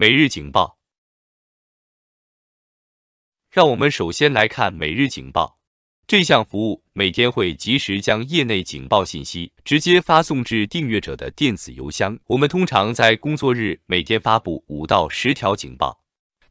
每日警报，让我们首先来看每日警报这项服务。每天会及时将业内警报信息直接发送至订阅者的电子邮箱。我们通常在工作日每天发布五到十条警报，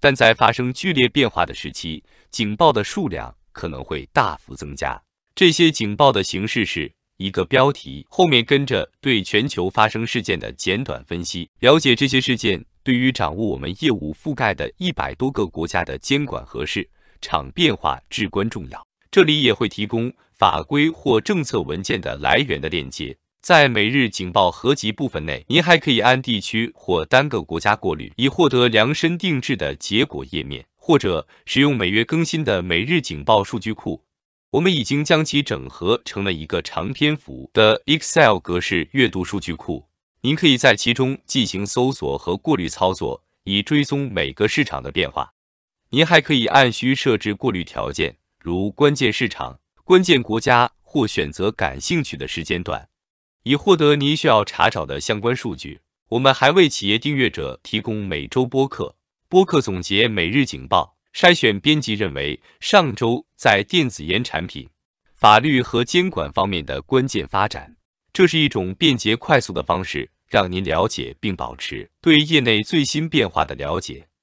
但在发生剧烈变化的时期，警报的数量可能会大幅增加。这些警报的形式是一个标题，后面跟着对全球发生事件的简短分析。了解这些事件。对于掌握我们业务覆盖的一百多个国家的监管和市场变化至关重要。这里也会提供法规或政策文件的来源的链接。在每日警报合集部分内，您还可以按地区或单个国家过滤，以获得量身定制的结果页面，或者使用每月更新的每日警报数据库。我们已经将其整合成了一个长篇幅的 Excel 格式阅读数据库。您可以在其中进行搜索和过滤操作，以追踪每个市场的变化。您还可以按需设置过滤条件，如关键市场、关键国家或选择感兴趣的时间段，以获得您需要查找的相关数据。我们还为企业订阅者提供每周播客、播客总结、每日警报、筛选编辑认为上周在电子烟产品法律和监管方面的关键发展。这是一种便捷快速的方式。让您了解并保持对业内最新变化的了解。